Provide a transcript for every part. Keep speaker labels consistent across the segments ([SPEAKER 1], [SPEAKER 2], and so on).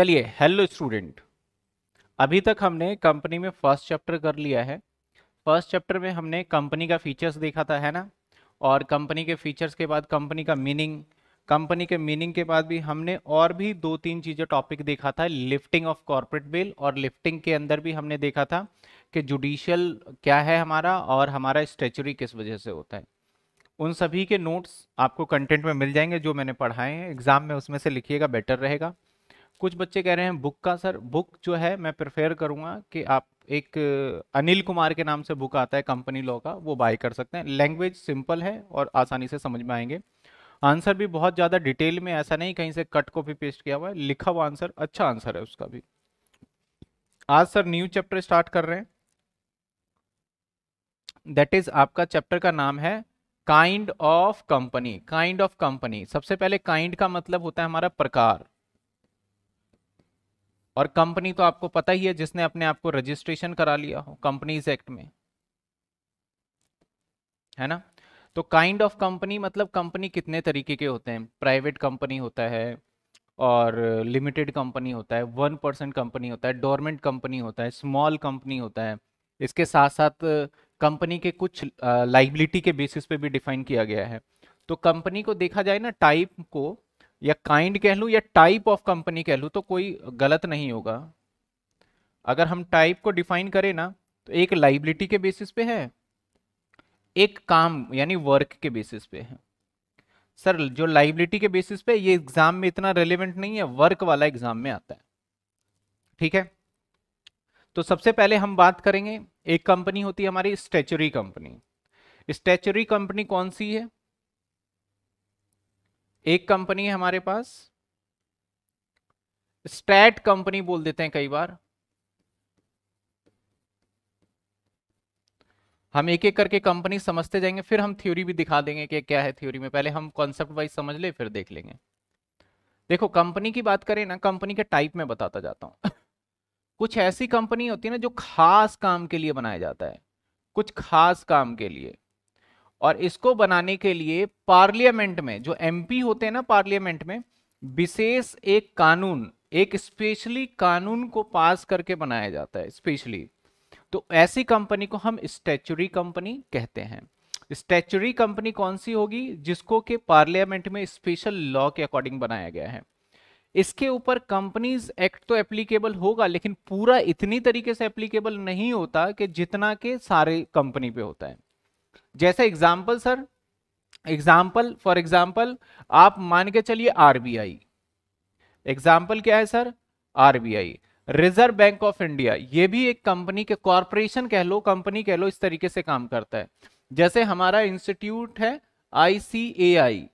[SPEAKER 1] चलिए hello student अभी तक हमने कंपनी में फर्स्ट चैप्टर कर लिया है फर्स्ट चैप्टर में हमने कंपनी का फीचर्स देखा था है ना और कंपनी के फीचर्स के बाद कंपनी का मीनिंग कंपनी के मीनिंग के बाद भी हमने और भी दो तीन चीज़ें टॉपिक देखा था लिफ्टिंग ऑफ कॉर्पोरेट बिल और लिफ्टिंग के अंदर भी हमने देखा था कि जुडिशियल क्या है हमारा और हमारा स्टेचुरी किस वजह से होता है उन सभी के नोट्स आपको कंटेंट में मिल जाएंगे जो मैंने पढ़ाए हैं एग्जाम में उसमें से लिखिएगा बेटर रहेगा कुछ बच्चे कह रहे हैं बुक का सर बुक जो है मैं प्रेफर करूंगा कि आप एक अनिल कुमार के नाम से बुक आता है कंपनी लॉ का वो बाय कर सकते हैं लैंग्वेज सिंपल है और आसानी से समझ में आएंगे आंसर भी बहुत ज़्यादा डिटेल में ऐसा नहीं कहीं से कट कॉपी पेस्ट किया हुआ है लिखा हुआ आंसर अच्छा आंसर है उसका भी आज सर न्यू चैप्टर स्टार्ट कर रहे हैं दैट इज आपका चैप्टर का नाम है kind of company kind of company सबसे पहले काइंड का मतलब होता है हमारा प्रकार और कंपनी तो आपको पता ही है जिसने अपने आप को रजिस्ट्रेशन करा लिया हो कंपनीज एक्ट में है ना तो काइंड ऑफ कंपनी मतलब कंपनी कितने तरीके के होते हैं प्राइवेट कंपनी होता है और लिमिटेड कंपनी होता है वन परसेंट कंपनी होता है डोरमेंट कंपनी होता है स्मॉल कंपनी होता है इसके साथ साथ कंपनी के कुछ लाइबिलिटी के बेसिस पे भी डिफाइन किया गया है तो कंपनी को देखा जाए ना टाइप को या काइंड कह लूँ या टाइप ऑफ कंपनी कह लूँ तो कोई गलत नहीं होगा अगर हम टाइप को डिफाइन करें ना तो एक लाइबिलिटी के बेसिस पे है एक काम यानी वर्क के बेसिस पे है सर जो लाइबिलिटी के बेसिस पे ये एग्जाम में इतना रेलिवेंट नहीं है वर्क वाला एग्जाम में आता है ठीक है तो सबसे पहले हम बात करेंगे एक कंपनी होती है हमारी स्टेचुरी कंपनी स्टेचुरी कंपनी कौन सी है एक कंपनी है हमारे पास स्टैट कंपनी बोल देते हैं कई बार हम एक एक करके कंपनी समझते जाएंगे फिर हम थ्योरी भी दिखा देंगे कि क्या है थ्योरी में पहले हम कॉन्सेप्ट वाइज समझ ले फिर देख लेंगे देखो कंपनी की बात करें ना कंपनी के टाइप में बताता जाता हूं कुछ ऐसी कंपनी होती है ना जो खास काम के लिए बनाया जाता है कुछ खास काम के लिए और इसको बनाने के लिए पार्लियामेंट में जो एमपी होते हैं ना पार्लियामेंट में विशेष एक कानून एक स्पेशली कानून को पास करके बनाया जाता है स्पेशली तो ऐसी कंपनी को हम स्टैचुरी कंपनी कहते हैं स्टैचुरी कंपनी कौन सी होगी जिसको के पार्लियामेंट में स्पेशल लॉ के अकॉर्डिंग बनाया गया है इसके ऊपर कंपनीज एक्ट तो एप्लीकेबल होगा लेकिन पूरा इतनी तरीके से एप्लीकेबल नहीं होता कि जितना के सारे कंपनी पे होता है जैसे example sir example for example आप मान के चलिए आरबीआई एग्जाम्पल क्या है sir RBI Reserve Bank of India ये भी एक कंपनी के कॉरपोरेशन कह लो कंपनी कह लो इस तरीके से काम करता है जैसे हमारा इंस्टीट्यूट है आईसीएआई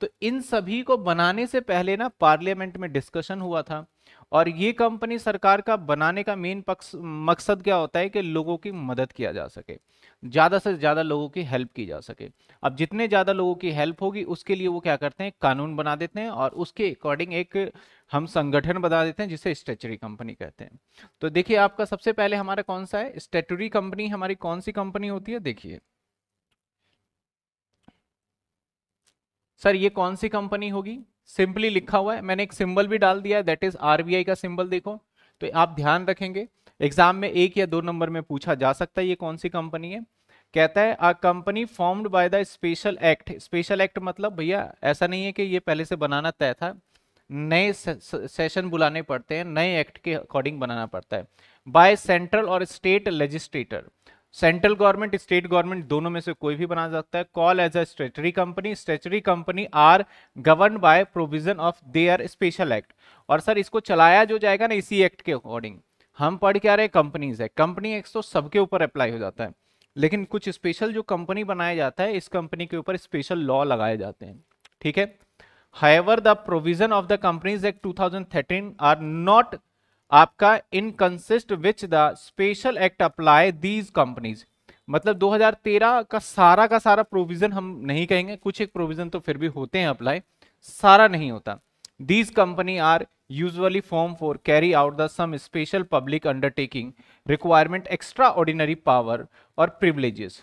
[SPEAKER 1] तो इन सभी को बनाने से पहले ना पार्लियामेंट में डिस्कशन हुआ था और ये कंपनी सरकार का बनाने का मेन पक्ष मकसद क्या होता है कि लोगों की मदद किया जा सके ज़्यादा से ज़्यादा लोगों की हेल्प की जा सके अब जितने ज़्यादा लोगों की हेल्प होगी उसके लिए वो क्या करते हैं कानून बना देते हैं और उसके अकॉर्डिंग एक हम संगठन बना देते हैं जिसे स्टेचरी कंपनी कहते हैं तो देखिए आपका सबसे पहले हमारा कौन सा है स्टेटरी कंपनी हमारी कौन सी कंपनी होती है देखिए सर ये कौन सी कंपनी होगी सिंपली लिखा हुआ है मैंने एक सिंबल भी डाल दिया है दैट इज आरबीआई का सिंबल देखो तो आप ध्यान रखेंगे एग्जाम में एक या दो नंबर में पूछा जा सकता है ये कौन सी कंपनी है कहता है a company formed by the special act special act मतलब भैया ऐसा नहीं है कि ये पहले से बनाना तय था नए सेशन बुलाने पड़ते हैं नए एक्ट के अकॉर्डिंग बनाना पड़ता है बाय सेंट्रल और state legislator central government state government दोनों में से कोई भी बना सकता है call as a statutory company statutory company are govern by provision of their special act और सर इसको चलाया जो जाएगा ना इसी एक्ट के अकॉर्डिंग हम पढ़ क्या रहे कंपनीज है कंपनी एक्ट तो सबके ऊपर अप्लाई हो जाता है लेकिन कुछ स्पेशल जो कंपनी बनाया जाता है इस कंपनी के ऊपर स्पेशल लॉ लगाए जाते हैं ठीक है however the provision of the companies act 2013 are not आपका inconsistent with the special act apply these companies मतलब 2013 का सारा का सारा प्रोविजन हम नहीं कहेंगे कुछ एक प्रोविजन तो फिर भी होते हैं अप्लाई सारा नहीं होता these company are usually form for carry out the some special public undertaking requirement extraordinary power और प्रिवलेजेस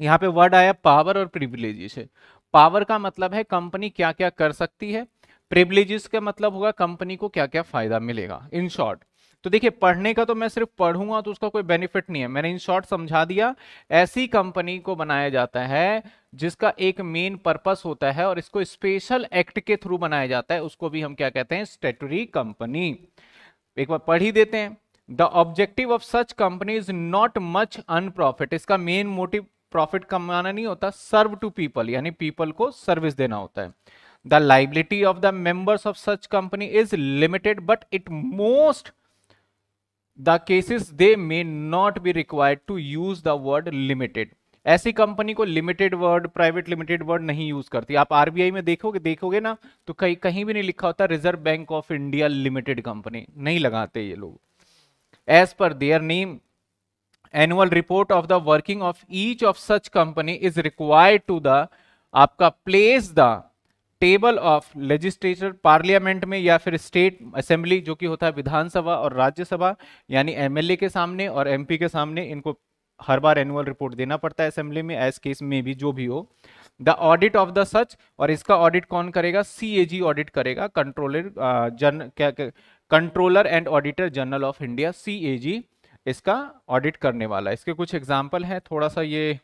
[SPEAKER 1] यहाँ पे वर्ड आया पावर और प्रिविलेजेस है पावर का मतलब है कंपनी क्या क्या कर सकती है प्रिवलेजेस का मतलब होगा कंपनी को क्या क्या फायदा मिलेगा इन शॉर्ट तो देखिए पढ़ने का तो मैं सिर्फ पढ़ूंगा तो उसका कोई बेनिफिट नहीं है मैंने इन शॉर्ट समझा दिया ऐसी कंपनी को बनाया जाता है जिसका एक मेन पर्पस होता है और इसको स्पेशल एक्ट के थ्रू बनाया जाता है उसको भी हम क्या कहते हैं स्टेटरी कंपनी एक बार पढ़ ही देते हैं the objective of such company is not much unprofit इसका मेन मोटिव प्रॉफिट कमाना नहीं होता सर्व टू पीपल यानी पीपल को सर्विस देना होता है the liability of the members of such company is limited but it most the cases they may not be required to use the word limited ऐसी कंपनी को limited word private limited word नहीं use करती आप RBI में देखोगे देखोगे ना तो कहीं कहीं भी नहीं लिखा होता Reserve Bank of India limited company नहीं लगाते ये लोग as per their name annual report of the working of each of such company is required to the आपका place the table of legislature parliament में या फिर स्टेट असेंबली जो कि होता है विधानसभा और राज्यसभा यानी एमएलए के सामने और एमपी के सामने इनको हर बार एनुअल रिपोर्ट देना पड़ता है असेंबली में एज केस में भी जो भी हो the audit of the such और इसका ऑडिट कौन करेगा सी ऑडिट करेगा कंट्रोलर जन क्या controller and auditor general of India सी इसका ऑडिट करने वाला है इसके कुछ एग्जाम्पल हैं थोड़ा सा ये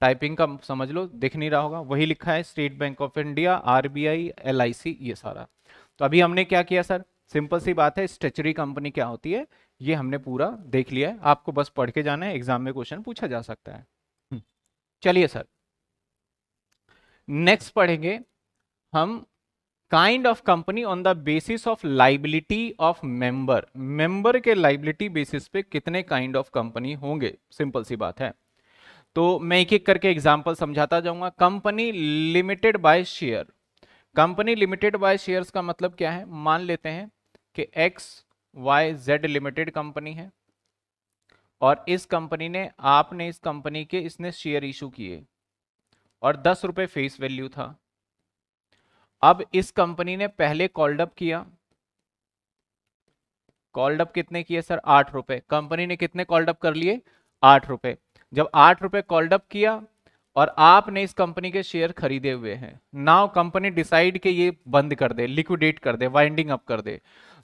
[SPEAKER 1] टाइपिंग का समझ लो दिख नहीं रहा होगा वही लिखा है State Bank of India RBI LIC ये सारा तो अभी हमने क्या किया सर सिंपल सी बात है स्टेचरी कंपनी क्या होती है ये हमने पूरा देख लिया है आपको बस पढ़ के जाना है एग्जाम में क्वेश्चन पूछा जा सकता है हम्म। चलिए सर नेक्स्ट पढ़ेंगे हम kind of company on the basis of liability of member member के लाइबिलिटी बेसिस पे कितने काइंड ऑफ कंपनी होंगे सिंपल सी बात है तो मैं एक एक करके एग्जाम्पल समझाता जाऊंगा company limited by share company limited by shares का मतलब क्या है मान लेते हैं कि X Y Z limited company है और इस कंपनी ने आपने इस कंपनी के इसने शेयर इशू किए और दस रुपये फेस वैल्यू था अब इस कंपनी ने पहले कॉल्डअप किया कॉल्डअप कितने किए सर आठ रुपए कंपनी ने कितने कॉल्डअप कर लिए आठ रुपए जब आठ रुपए कॉल्डअप किया और आपने इस कंपनी के शेयर खरीदे हुए हैं नाउ कंपनी डिसाइड के ये बंद कर दे लिक्विडेट कर दे वाइंडिंग अप कर दे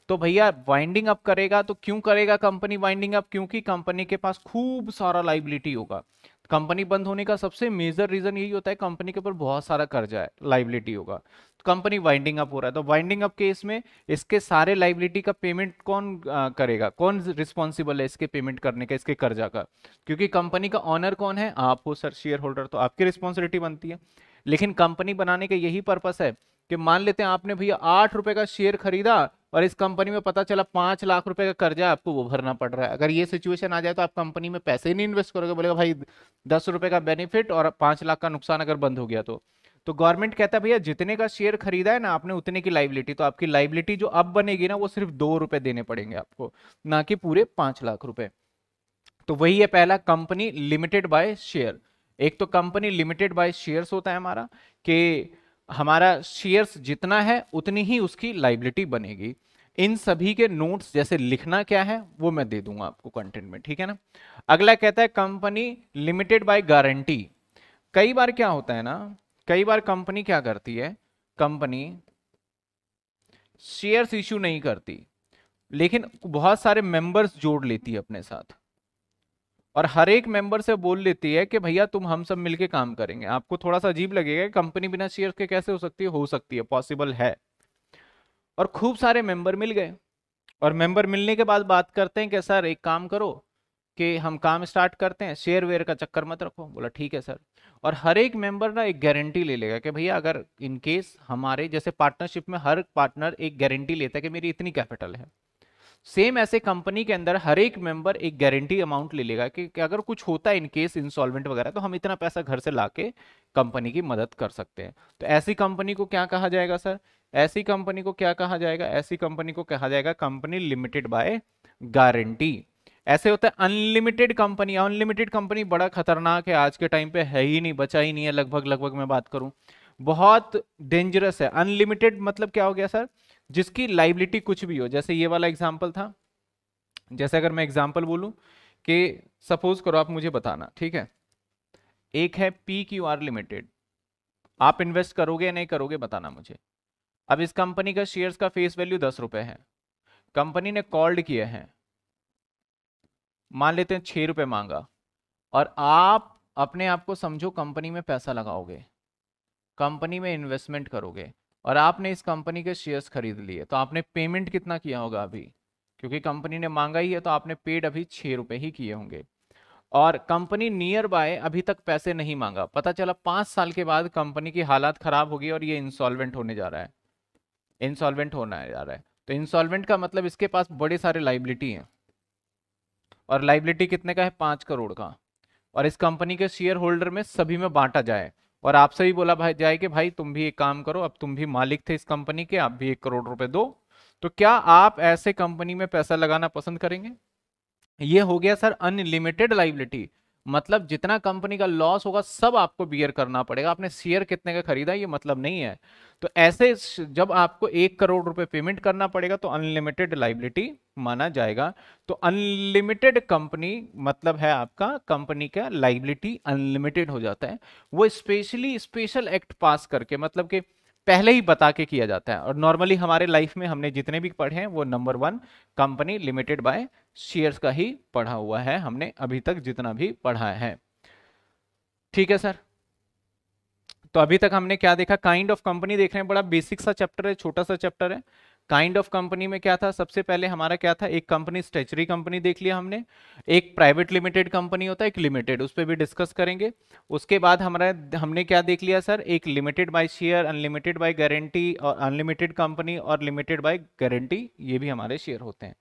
[SPEAKER 1] तो भैया वाइंडिंग अप करेगा तो क्यों करेगा कंपनी वाइंडिंग अप क्योंकि कंपनी के पास खूब सारा लाइबिलिटी होगा कंपनी बंद होने का सबसे मेजर रीजन यही होता है कंपनी के ऊपर बहुत सारा कर्जा है लाइबिलिटी होगा तो कंपनी वाइंडिंग अप हो रहा है तो वाइंडिंग अप केस में इसके सारे लाइबिलिटी का पेमेंट कौन आ, करेगा कौन रिस्पॉन्सिबल है इसके पेमेंट करने का इसके कर्जा का क्योंकि कंपनी का ऑनर कौन है आप हो सर शेयर होल्डर तो आपकी रिस्पॉन्सिबिलिटी बनती है लेकिन कंपनी बनाने का यही पर्पस है कि मान लेते हैं आपने भैया आठ रुपए का शेयर खरीदा और इस कंपनी में पता चला पाँच लाख रुपए का कर्जा आपको वो भरना पड़ रहा है अगर ये सिचुएशन आ जाए तो आप कंपनी में पैसे ही नहीं इन्वेस्ट करोगे बोलेगा भाई दस रुपये का बेनिफिट और पाँच लाख का नुकसान अगर बंद हो गया तो तो गवर्नमेंट कहता है भैया जितने का शेयर खरीदा है ना आपने उतने की लाइबिलिटी तो आपकी लाइबिलिटी जो अब बनेगी ना वो सिर्फ दो रुपए देने पड़ेंगे आपको ना कि पूरे पाँच लाख रुपए तो वही है पहला कंपनी लिमिटेड बाय शेयर एक तो कंपनी लिमिटेड बाय शेयर्स होता है हमारा कि हमारा शेयर्स जितना है उतनी ही उसकी लाइबिलिटी बनेगी इन सभी के नोट्स जैसे लिखना क्या है वो मैं दे दूंगा आपको कंटेंट में ठीक है ना अगला कहता है कंपनी लिमिटेड बाय गारंटी कई बार क्या होता है ना कई बार कंपनी क्या करती है कंपनी शेयर्स इश्यू नहीं करती लेकिन बहुत सारे मेंबर्स जोड़ लेती है अपने साथ और हर एक मेंबर से बोल लेती है कि भैया तुम हम सब मिलके काम करेंगे आपको थोड़ा सा अजीब लगेगा कंपनी बिना शेयर के कैसे हो सकती है हो सकती है पॉसिबल है और खूब सारे मेंबर मिल गए और मेंबर मिलने के बाद बात करते हैं कि सर एक काम करो कि हम काम स्टार्ट करते हैं शेयर वेयर का चक्कर मत रखो बोला ठीक है सर और हर एक मेंबर ना एक गारंटी ले लेगा कि भैया अगर इनकेस हमारे जैसे पार्टनरशिप में हर पार्टनर एक गारंटी लेता है कि मेरी इतनी कैपिटल है सेम ऐसे कंपनी के अंदर हर एक मेंबर एक गारंटी अमाउंट ले लेगा कि, कि अगर कुछ होता है इनकेस इंस्टॉलमेंट वगैरह तो हम इतना पैसा घर से ला के कंपनी की मदद कर सकते हैं तो ऐसी कंपनी को क्या कहा जाएगा सर ऐसी कंपनी को क्या कहा जाएगा ऐसी कंपनी को कहा जाएगा कंपनी लिमिटेड बाय गारंटी ऐसे होता है अनलिमिटेड कंपनी अनलिमिटेड कंपनी बड़ा खतरनाक है आज के टाइम पे है ही नहीं बचा ही नहीं है लगभग लगभग मैं बात करूं बहुत डेंजरस है अनलिमिटेड मतलब क्या हो गया सर जिसकी लाइबिलिटी कुछ भी हो जैसे ये वाला एग्जाम्पल था जैसे अगर मैं एग्जाम्पल बोलूँ कि सपोज करो आप मुझे बताना ठीक है एक है पी क्यू आर लिमिटेड आप इन्वेस्ट करोगे या नहीं करोगे बताना मुझे अब इस कंपनी का शेयर्स का फेस वैल्यू दस रुपये है कंपनी ने कॉल्ड किए हैं मान लेते हैं छः रुपये मांगा और आप अपने आप को समझो कंपनी में पैसा लगाओगे कंपनी में इन्वेस्टमेंट करोगे और आपने इस कंपनी के शेयर्स खरीद लिए तो आपने पेमेंट कितना किया होगा अभी क्योंकि कंपनी ने मांगा ही है तो आपने पेड अभी छः रुपये ही किए होंगे और कंपनी नियर बाय अभी तक पैसे नहीं मांगा पता चला पाँच साल के बाद कंपनी की हालात ख़राब होगी और ये इंसॉल्वेंट होने जा रहा है इंसॉल्वेंट होना जा रहा है तो इंसॉल्वेंट का मतलब इसके पास बड़े सारे लाइबिलिटी हैं और लाइबिलिटी कितने का है पाँच करोड़ का और इस कंपनी के शेयर होल्डर में सभी में बांटा जाए और आपसे भी बोला भाई जाए कि भाई तुम भी एक काम करो अब तुम भी मालिक थे इस कंपनी के आप भी एक करोड़ रुपए दो तो क्या आप ऐसे कंपनी में पैसा लगाना पसंद करेंगे ये हो गया सर अनलिमिटेड लाइबिलिटी मतलब जितना कंपनी का लॉस होगा सब आपको बियर करना पड़ेगा आपने शेयर कितने का खरीदा ये मतलब नहीं है तो ऐसे जब आपको एक करोड़ रुपए पेमेंट करना पड़ेगा तो अनलिमिटेड लाइबिलिटी माना जाएगा तो अनलिमिटेड कंपनी मतलब है आपका कंपनी का लाइबिलिटी अनलिमिटेड हो जाता है वो स्पेशली स्पेशल एक्ट पास करके मतलब कि पहले ही बता के किया जाता है और नॉर्मली हमारे लाइफ में हमने जितने भी पढ़े हैं वो number one company limited by shares का ही पढ़ा हुआ है हमने अभी तक जितना भी पढ़ा है ठीक है सर तो अभी तक हमने क्या देखा काइंड ऑफ कंपनी देख रहे हैं बड़ा बेसिक सा चैप्टर है छोटा सा चैप्टर है काइंड ऑफ कंपनी में क्या था सबसे पहले हमारा क्या था एक कंपनी स्टेचरी कंपनी देख लिया हमने एक प्राइवेट लिमिटेड कंपनी होता है एक लिमिटेड उस पर भी डिस्कस करेंगे उसके बाद हमारा हमने क्या देख लिया सर एक limited by share unlimited by guarantee और अनलिमिटेड कंपनी और लिमिटेड बाय गारंटी ये भी हमारे शेयर होते हैं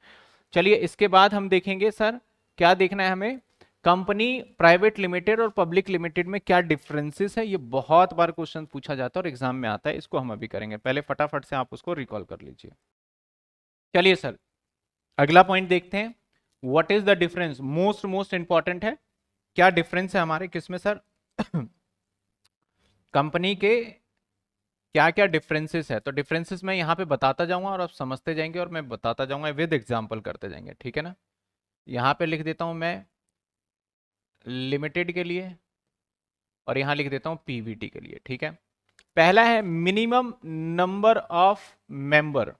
[SPEAKER 1] चलिए इसके बाद हम देखेंगे सर क्या देखना है हमें कंपनी प्राइवेट लिमिटेड और पब्लिक लिमिटेड में क्या डिफरेंसेस है ये बहुत बार क्वेश्चन पूछा जाता है और एग्जाम में आता है इसको हम अभी करेंगे पहले फटाफट से आप उसको रिकॉल कर लीजिए चलिए सर अगला पॉइंट देखते हैं what is the difference most most important है क्या डिफरेंस है हमारे किसमें सर कंपनी के क्या क्या डिफरेंसेस है तो डिफरेंसेस मैं यहाँ पे बताता जाऊँगा और आप समझते जाएंगे और मैं बताता जाऊँगा विद एग्जाम्पल करते जाएंगे ठीक है ना यहाँ पे लिख देता हूँ मैं लिमिटेड के लिए और यहां लिख देता हूं पीवीटी के लिए ठीक है पहला है मिनिमम नंबर ऑफ मेंबर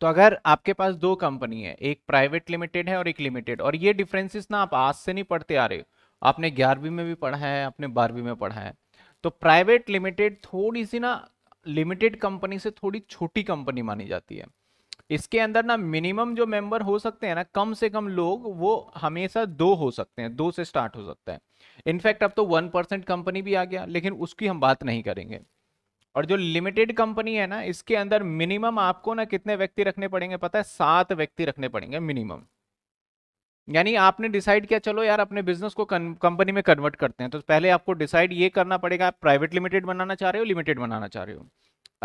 [SPEAKER 1] तो अगर आपके पास दो कंपनी है एक प्राइवेट लिमिटेड है और एक लिमिटेड और ये डिफरेंसेस ना आप आज से नहीं पढ़ते आ रहे आपने ग्यारहवीं में भी पढ़ा है आपने बारहवीं में पढ़ा है तो प्राइवेट लिमिटेड थोड़ी सी ना लिमिटेड कंपनी से थोड़ी छोटी कंपनी मानी जाती है इसके अंदर ना मिनिमम जो मेंबर हो सकते हैं ना कम से कम लोग वो हमेशा दो हो सकते हैं दो से स्टार्ट हो सकता है इनफैक्ट अब तो वन परसेंट कंपनी भी आ गया लेकिन उसकी हम बात नहीं करेंगे और जो लिमिटेड कंपनी है ना इसके अंदर मिनिमम आपको ना कितने व्यक्ति रखने पड़ेंगे पता है सात व्यक्ति रखने पड़ेंगे मिनिमम यानी आपने डिसाइड किया चलो यार अपने बिजनेस को कंपनी में कन्वर्ट करते हैं तो पहले आपको डिसाइड ये करना पड़ेगा आप प्राइवेट लिमिटेड बनाना चाह रहे हो लिमिटेड बनाना चाह रहे हो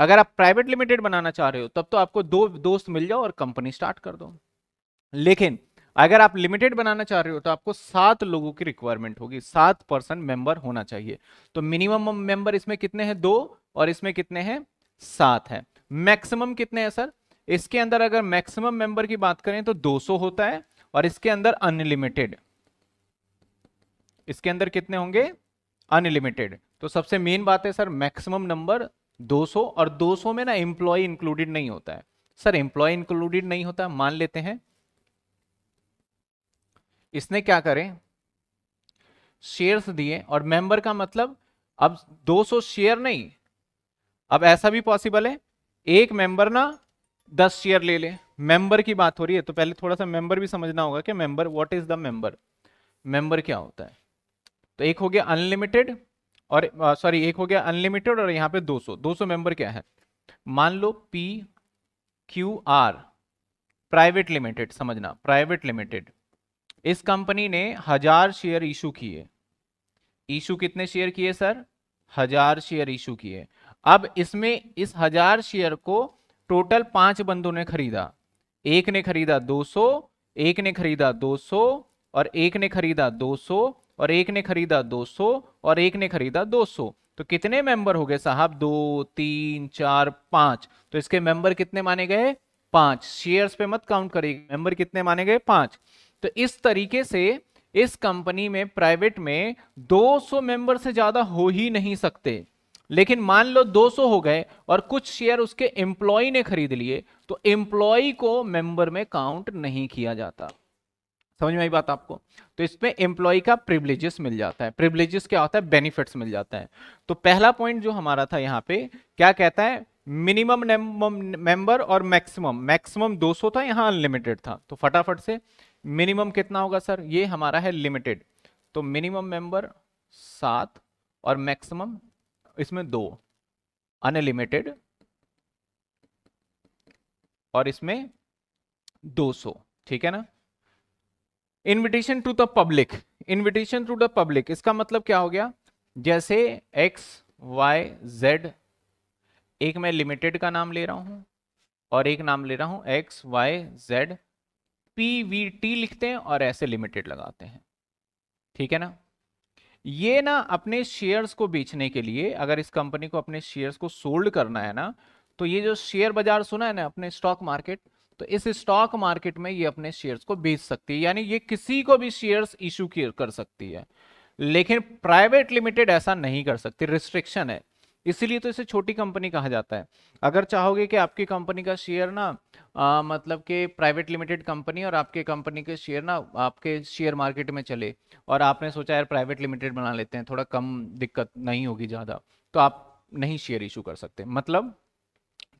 [SPEAKER 1] अगर आप प्राइवेट लिमिटेड बनाना चाह रहे हो तब तो आपको दो दोस्त मिल जाओ और कंपनी स्टार्ट कर दो लेकिन अगर आप लिमिटेड बनाना चाह रहे हो तो आपको सात लोगों की रिक्वायरमेंट होगी सात पर्सन मेंबर होना चाहिए तो मिनिमम मेंबर इसमें कितने हैं दो और इसमें कितने हैं सात है मैक्सिमम कितने हैं सर इसके अंदर अगर मैक्सिमम मेंबर की बात करें तो 200 होता है और इसके अंदर अनलिमिटेड इसके अंदर कितने होंगे अनलिमिटेड तो सबसे मेन बात है सर मैक्सिमम नंबर 200 और 200 में ना एम्प्लॉय इंक्लूडेड नहीं होता है सर एम्प्लॉय इंक्लूडेड नहीं होता मान लेते हैं इसने क्या करें शेयर्स दिए और मेंबर का मतलब अब 200 शेयर नहीं अब ऐसा भी पॉसिबल है एक मेंबर ना 10 शेयर ले ले मेंबर की बात हो रही है तो पहले थोड़ा सा मेंबर भी समझना होगा कि member what is the member member क्या होता है तो एक हो गया अनलिमिटेड और सॉरी एक हो गया अनलिमिटेड और यहाँ पे 200 200 मेंबर क्या है मान लो P Q R private limited समझना प्राइवेट लिमिटेड इस कंपनी ने हजार शेयर इशू किए इशू कितने शेयर किए सर हजार शेयर इशू किए अब इसमें इस हजार शेयर को टोटल पांच बंदों ने खरीदा एक ने खरीदा 200 एक ने खरीदा 200 और एक ने खरीदा 200 और एक ने खरीदा 200 और एक ने खरीदा 200 तो कितने मेंबर हो गए साहब दो तीन चार पांच तो इसके मेंबर कितने माने गए पांच शेयर्स पे मत काउंट करिए मेंबर कितने माने गए पांच तो इस तरीके से इस कंपनी में प्राइवेट में 200 मेंबर से ज्यादा हो ही नहीं सकते लेकिन मान लो 200 हो गए और कुछ शेयर उसके एम्प्लॉय ने खरीद लिए तो एम्प्लॉय को मेंबर में काउंट नहीं किया जाता समझ में आई बात आपको तो इसमें एम्प्लॉय का प्रिवलेजेस मिल जाता है प्रिवलेजेस क्या होता है बेनिफिट्स मिल जाता है तो पहला पॉइंट जो हमारा था यहाँ पे क्या कहता है मिनिमम मेंबर और मैक्सिमम मैक्सिमम 200 था यहाँ अनलिमिटेड था तो फटाफट से मिनिमम कितना होगा सर ये हमारा है लिमिटेड तो मिनिमम मेंबर सात और मैक्सिमम इसमें दो अनलिमिटेड और इसमें 200 ठीक है ना invitation to the public invitation to the public इसका मतलब क्या हो गया जैसे एक्स वाई जेड एक मैं लिमिटेड का नाम ले रहा हूं और एक नाम ले रहा हूं X Y Z P V T लिखते हैं और ऐसे लिमिटेड लगाते हैं ठीक है ना ये ना अपने शेयर्स को बेचने के लिए अगर इस कंपनी को अपने शेयर्स को सोल्ड करना है ना तो ये जो शेयर बाजार सुना है ना अपने स्टॉक मार्केट तो इस स्टॉक मार्केट में ये अपने शेयर्स को बेच सकती है यानी ये किसी को भी शेयर्स इशू कर सकती है लेकिन प्राइवेट लिमिटेड ऐसा नहीं कर सकती रिस्ट्रिक्शन है इसीलिए तो इसे छोटी कंपनी कहा जाता है अगर चाहोगे कि आपकी कंपनी का शेयर ना आ, मतलब कि प्राइवेट लिमिटेड कंपनी और आपके कंपनी के शेयर ना आपके शेयर मार्केट में चले और आपने सोचा यार प्राइवेट लिमिटेड बना लेते हैं थोड़ा कम दिक्कत नहीं होगी ज़्यादा तो आप नहीं शेयर इशू कर सकते मतलब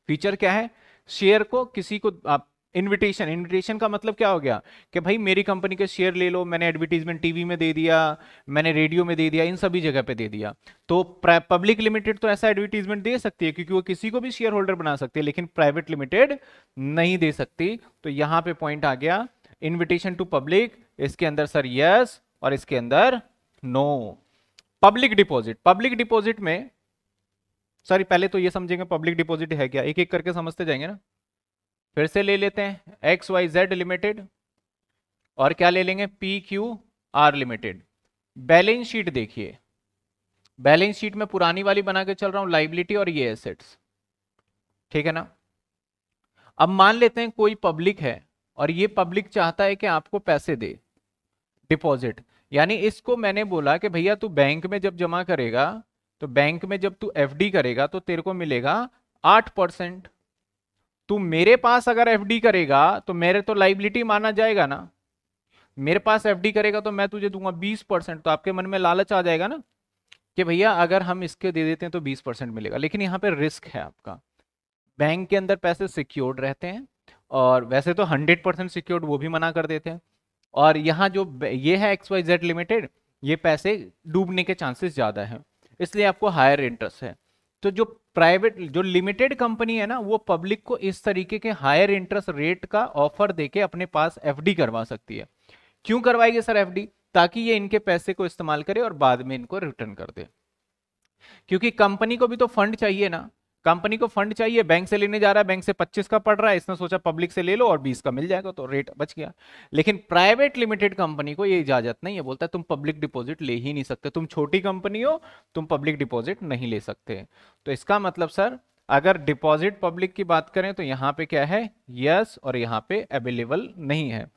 [SPEAKER 1] फीचर क्या है शेयर को किसी को आप इनविटेशन इनविटेशन का मतलब क्या हो गया कि भाई मेरी कंपनी के शेयर ले लो मैंने एडवर्टीजमेंट टीवी में दे दिया मैंने रेडियो में दे दिया इन सभी जगह पे दे दिया तो पब्लिक लिमिटेड तो ऐसा एडवर्टीजमेंट दे सकती है क्योंकि वो किसी को भी शेयर होल्डर बना सकती है लेकिन प्राइवेट लिमिटेड नहीं दे सकती तो यहां पर पॉइंट आ गया इन्विटेशन टू पब्लिक इसके अंदर सर यस और इसके अंदर no public deposit public deposit में सॉरी पहले तो ये समझेंगे पब्लिक डिपॉजिट है क्या एक एक करके समझते जाएंगे ना फिर से ले लेते हैं एक्स वाई जेड लिमिटेड और क्या ले लेंगे P Q R limited balance sheet देखिए बैलेंस शीट में पुरानी वाली बना के चल रहा हूँ लाइबिलिटी और ये एसेट्स ठीक है ना अब मान लेते हैं कोई पब्लिक है और ये पब्लिक चाहता है कि आपको पैसे दे डिपॉजिट यानी इसको मैंने बोला कि भैया तू बैंक में जब जमा करेगा तो बैंक में जब तू एफडी करेगा तो तेरे को मिलेगा आठ परसेंट तू मेरे पास अगर एफडी करेगा तो मेरे तो लाइबिलिटी माना जाएगा ना मेरे पास एफडी करेगा तो मैं तुझे दूंगा बीस परसेंट तो आपके मन में लालच आ जाएगा ना कि भैया अगर हम इसके दे देते हैं तो बीस परसेंट मिलेगा लेकिन यहाँ पे रिस्क है आपका बैंक के अंदर पैसे सिक्योर्ड रहते हैं और वैसे तो हंड्रेड परसेंट सिक्योर्ड वो भी मना कर देते हैं और यहाँ जो ये है एक्स वाई जेड लिमिटेड ये पैसे डूबने के चांसेस ज़्यादा हैं इसलिए आपको हायर इंटरेस्ट है तो जो प्राइवेट जो लिमिटेड कंपनी है ना वो पब्लिक को इस तरीके के हायर इंटरेस्ट रेट का ऑफर देके अपने पास एफडी करवा सकती है क्यों करवाएगी सर एफडी ताकि ये इनके पैसे को इस्तेमाल करे और बाद में इनको रिटर्न कर दे क्योंकि कंपनी को भी तो फंड चाहिए ना कंपनी को फंड चाहिए बैंक से लेने जा रहा है बैंक से 25 का पड़ रहा है इसने सोचा पब्लिक से ले लो और 20 का मिल जाएगा तो रेट बच गया लेकिन प्राइवेट लिमिटेड कंपनी को ये इजाजत नहीं है बोलता है तुम पब्लिक डिपॉजिट ले ही नहीं सकते तुम छोटी कंपनी हो तुम पब्लिक डिपॉजिट नहीं ले सकते तो इसका मतलब सर अगर डिपॉजिट पब्लिक की बात करें तो यहाँ पे क्या है यस और यहाँ पे अवेलेबल नहीं है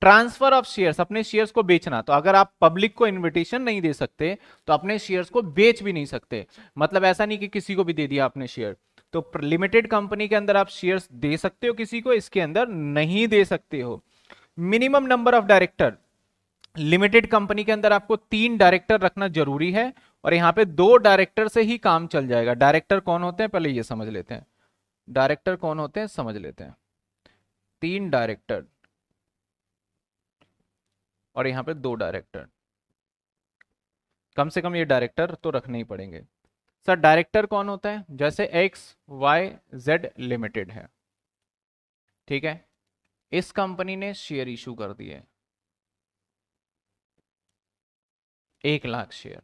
[SPEAKER 1] ट्रांसफर ऑफ शेयर्स अपने शेयर्स को बेचना तो अगर आप पब्लिक को इनविटेशन नहीं दे सकते तो अपने शेयर्स को बेच भी नहीं सकते मतलब ऐसा नहीं कि किसी को भी दे दिया आपने शेयर तो लिमिटेड कंपनी के अंदर आप शेयर्स दे सकते हो किसी को इसके अंदर नहीं दे सकते हो minimum number of director limited company के अंदर आपको तीन डायरेक्टर रखना जरूरी है और यहाँ पे दो डायरेक्टर से ही काम चल जाएगा डायरेक्टर कौन होते हैं पहले ये समझ लेते हैं डायरेक्टर कौन होते हैं समझ लेते हैं तीन डायरेक्टर और यहाँ पे दो डायरेक्टर कम से कम ये डायरेक्टर तो रखने ही पड़ेंगे सर डायरेक्टर कौन होता है जैसे एक्स वाई जेड लिमिटेड है ठीक है इस कंपनी ने शेयर इशू कर दिए एक लाख शेयर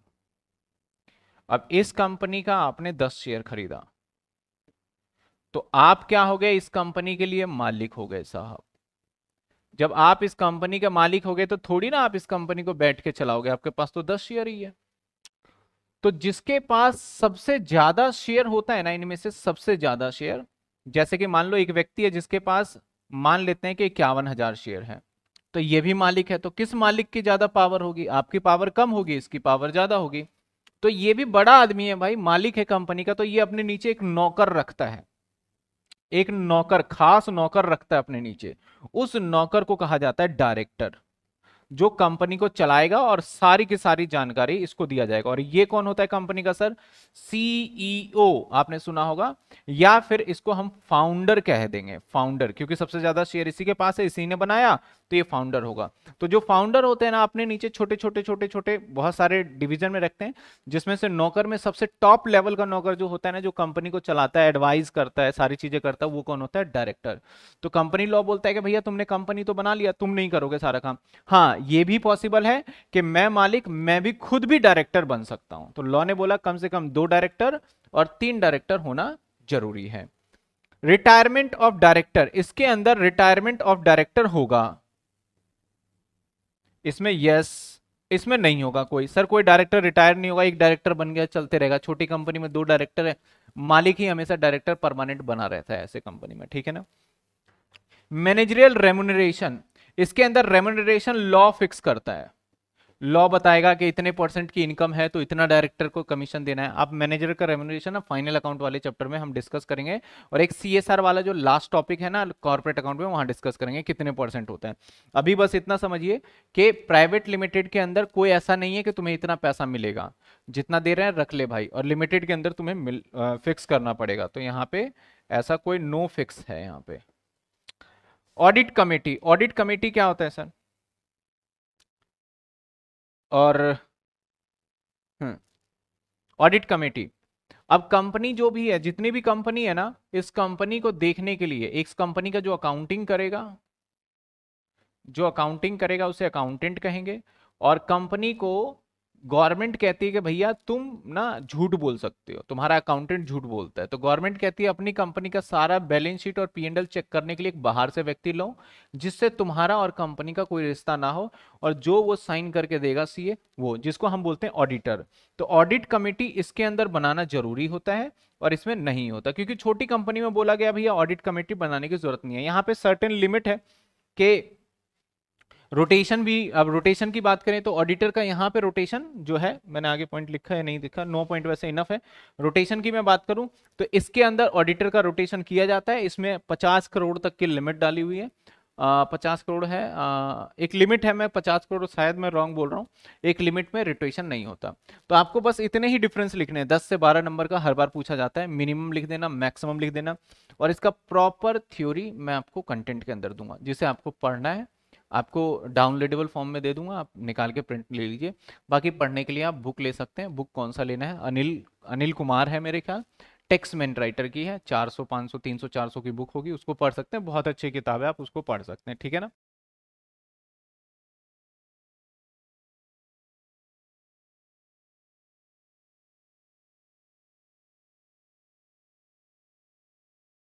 [SPEAKER 1] अब इस कंपनी का आपने दस शेयर खरीदा तो आप क्या हो गए इस कंपनी के लिए मालिक हो गए साहब जब आप इस कंपनी के मालिक हो गए तो थोड़ी ना आप इस कंपनी को बैठ के चलाओगे आपके पास तो दस शेयर ही है तो जिसके पास सबसे ज्यादा शेयर होता है ना इनमें से सबसे ज्यादा शेयर जैसे कि मान लो एक व्यक्ति है जिसके पास मान लेते हैं कि इक्यावन हजार शेयर है तो ये भी मालिक है तो किस मालिक की ज्यादा पावर होगी आपकी पावर कम होगी इसकी पावर ज्यादा होगी तो ये भी बड़ा आदमी है भाई मालिक है कंपनी का तो ये अपने नीचे एक नौकर रखता है एक नौकर खास नौकर रखता है अपने नीचे उस नौकर को कहा जाता है डायरेक्टर जो कंपनी को चलाएगा और सारी की सारी जानकारी इसको दिया जाएगा और ये कौन होता है कंपनी का सर सीईओ e आपने सुना होगा या फिर इसको हम फाउंडर कह देंगे फाउंडर क्योंकि सबसे ज्यादा शेयर इसी के पास है इसी ने बनाया तो ये फाउंडर होगा तो जो फाउंडर होते हैं ना अपने नीचे छोटे छोटे छोटे छोटे बहुत सारे डिवीजन में रखते हैं जिसमें से नौकर में सबसे टॉप लेवल का नौकर जो होता है ना जो कंपनी को चलाता है एडवाइज करता है सारी चीजें करता है वो कौन होता है डायरेक्टर तो कंपनी लॉ बोलता है कि भैया तुमने कंपनी तो बना लिया तुम नहीं करोगे सारा काम हाँ ये भी पॉसिबल है कि मैं मालिक मैं भी खुद भी डायरेक्टर बन सकता हूं तो लॉ ने बोला कम से कम दो डायरेक्टर और तीन डायरेक्टर होना जरूरी है रिटायरमेंट ऑफ डायरेक्टर इसके अंदर रिटायरमेंट ऑफ डायरेक्टर होगा इसमें यस इसमें नहीं होगा कोई सर कोई डायरेक्टर रिटायर नहीं होगा एक डायरेक्टर बन गया चलते रहेगा छोटी कंपनी में दो डायरेक्टर है मालिक ही हमेशा डायरेक्टर परमानेंट बना रहता है ऐसे कंपनी में ठीक है ना मैनेजरियल रेमुनरेशन इसके अंदर रेमुनरेशन लॉ फिक्स करता है लॉ बताएगा कि इतने परसेंट की इनकम है तो इतना डायरेक्टर को कमीशन देना है अब मैनेजर का रेमोनेशन ना फाइनल अकाउंट वाले चैप्टर में हम डिस्कस करेंगे और एक सी वाला जो लास्ट टॉपिक है ना कॉर्पोरेट अकाउंट में वहां डिस्कस करेंगे कितने परसेंट होता है अभी बस इतना समझिए कि प्राइवेट लिमिटेड के अंदर कोई ऐसा नहीं है कि तुम्हें इतना पैसा मिलेगा जितना दे रहे हैं रख ले भाई और लिमिटेड के अंदर तुम्हें मिल आ, फिक्स करना पड़ेगा तो यहाँ पे ऐसा कोई नो फिक्स है यहाँ पे ऑडिट कमेटी ऑडिट कमेटी क्या होता है सर और ऑडिट हम्म, कमेटी अब कंपनी जो भी है जितनी भी कंपनी है ना इस कंपनी को देखने के लिए एक कंपनी का जो अकाउंटिंग करेगा जो अकाउंटिंग करेगा उसे अकाउंटेंट कहेंगे और कंपनी को गवर्नमेंट कहती है कि भैया तुम ना झूठ बोल सकते हो तुम्हारा अकाउंटेंट झूठ बोलता है तो गवर्नमेंट कहती है अपनी कंपनी का सारा बैलेंस शीट और पीएनएल चेक करने के लिए एक बाहर से व्यक्ति लो जिससे तुम्हारा और कंपनी का कोई रिश्ता ना हो और जो वो साइन करके देगा सीए वो जिसको हम बोलते हैं ऑडिटर तो ऑडिट कमेटी इसके अंदर बनाना जरूरी होता है और इसमें नहीं होता क्योंकि छोटी कंपनी में बोला गया भैया ऑडिट कमेटी बनाने की जरूरत नहीं है यहाँ पे सर्टेन लिमिट है कि रोटेशन भी अब रोटेशन की बात करें तो ऑडिटर का यहाँ पे रोटेशन जो है मैंने आगे पॉइंट लिखा है नहीं लिखा नो पॉइंट वैसे इनफ है रोटेशन की मैं बात करूँ तो इसके अंदर ऑडिटर का रोटेशन किया जाता है इसमें पचास करोड़ तक की लिमिट डाली हुई है पचास करोड़ है आ, एक लिमिट है मैं पचास करोड़ शायद मैं रॉन्ग बोल रहा हूँ एक लिमिट में रोटेशन नहीं होता तो आपको बस इतने ही डिफरेंस लिखने हैं दस से बारह नंबर का हर बार पूछा जाता है मिनिमम लिख देना मैक्सिमम लिख देना और इसका प्रॉपर थ्योरी मैं आपको कंटेंट के अंदर दूंगा जिसे आपको पढ़ना है आपको डाउनलोडेबल फॉर्म में दे दूंगा आप निकाल के प्रिंट ले लीजिए बाकी पढ़ने के लिए आप बुक ले सकते हैं बुक कौन सा लेना है अनिल अनिल कुमार है मेरे ख्याल टेक्समैन राइटर की है 400 500 300 400 की बुक होगी उसको पढ़ सकते हैं बहुत अच्छी किताब है आप उसको पढ़ सकते हैं ठीक है ना